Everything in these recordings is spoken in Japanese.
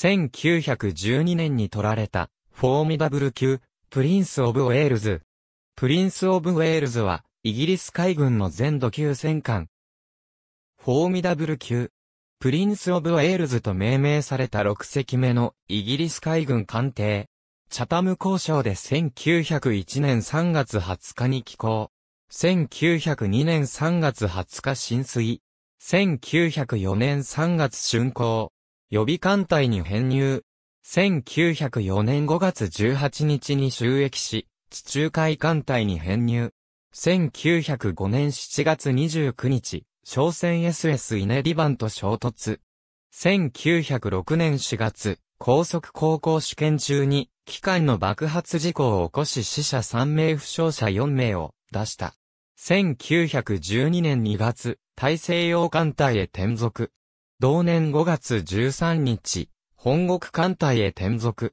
1912年に取られた、フォーミダブル級、プリンス・オブ・ウェールズ。プリンス・オブ・ウェールズは、イギリス海軍の全土級戦艦。フォーミダブル級。プリンス・オブ・ウェールズと命名された6隻目のイギリス海軍艦艇。チャタム交渉で1901年3月20日に寄港。1902年3月20日浸水。1904年3月竣工。予備艦隊に編入。1904年5月18日に収益し、地中海艦隊に編入。1905年7月29日、商船 SS イネリバンと衝突。1906年4月、高速航行試験中に、機関の爆発事故を起こし死者3名負傷者4名を出した。1912年2月、大西洋艦隊へ転属。同年5月13日、本国艦隊へ転属。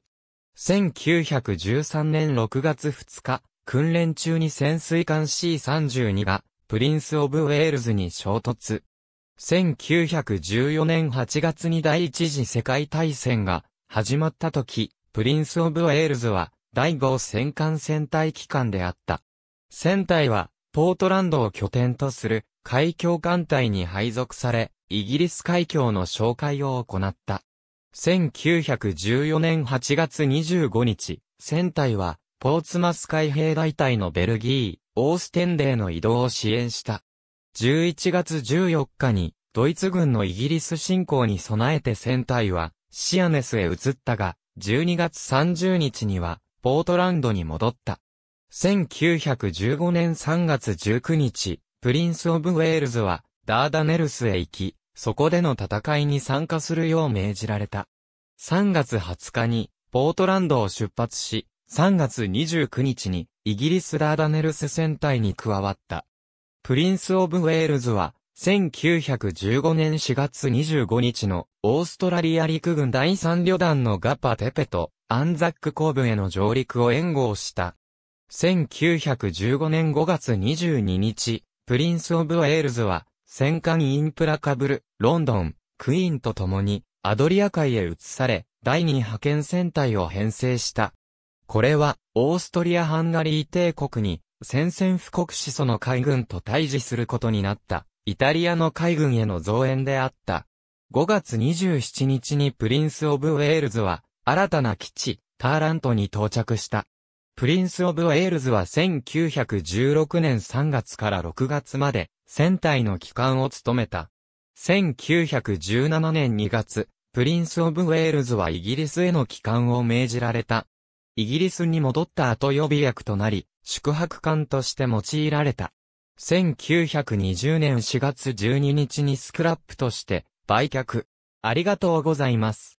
1913年6月2日、訓練中に潜水艦 C32 が、プリンス・オブ・ウェールズに衝突。1914年8月に第一次世界大戦が始まった時、プリンス・オブ・ウェールズは第5戦艦戦隊機関であった。戦隊はポートランドを拠点とする海峡艦隊に配属され、イギリス海峡の紹介を行った。1914年8月25日、船体は、ポーツマス海兵大隊のベルギー、オーステンデーの移動を支援した。11月14日に、ドイツ軍のイギリス侵攻に備えて船体は、シアネスへ移ったが、12月30日には、ポートランドに戻った。1915年3月19日、プリンス・オブ・ウェールズは、ダーダネルスへ行き、そこでの戦いに参加するよう命じられた。3月20日に、ポートランドを出発し、3月29日に、イギリスダーダネルス戦隊に加わった。プリンス・オブ・ウェールズは、1915年4月25日のオーストラリア陸軍第3旅団のガパテペとアンザックーブへの上陸を援護をした。1915年5月22日、プリンス・オブ・ウェールズは戦艦インプラカブル、ロンドン、クイーンと共に、アドリア海へ移され、第二派遣船隊を編成した。これは、オーストリア・ハンガリー帝国に、戦線布告始祖の海軍と対峙することになった、イタリアの海軍への増援であった。5月27日にプリンス・オブ・ウェールズは、新たな基地、ターラントに到着した。プリンス・オブ・ウェールズは1916年3月から6月まで、船体の機関を務めた。1917年2月、プリンス・オブ・ウェールズはイギリスへの帰還を命じられた。イギリスに戻った後予備役となり、宿泊艦として用いられた。1920年4月12日にスクラップとして、売却。ありがとうございます。